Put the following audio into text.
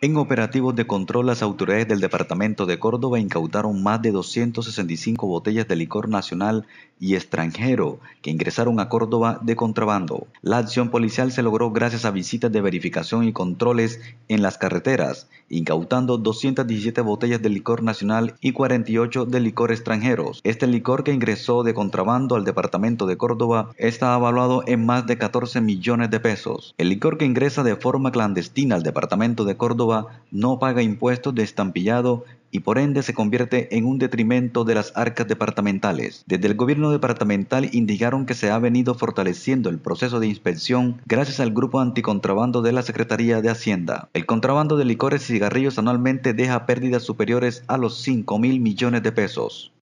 En operativos de control, las autoridades del departamento de Córdoba incautaron más de 265 botellas de licor nacional y extranjero que ingresaron a Córdoba de contrabando. La acción policial se logró gracias a visitas de verificación y controles en las carreteras, incautando 217 botellas de licor nacional y 48 de licor extranjeros. Este licor que ingresó de contrabando al departamento de Córdoba está evaluado en más de 14 millones de pesos. El licor que ingresa de forma clandestina al departamento de Córdoba no paga impuestos de estampillado y por ende se convierte en un detrimento de las arcas departamentales. Desde el gobierno departamental indicaron que se ha venido fortaleciendo el proceso de inspección gracias al grupo anticontrabando de la Secretaría de Hacienda. El contrabando de licores y cigarrillos anualmente deja pérdidas superiores a los 5 mil millones de pesos.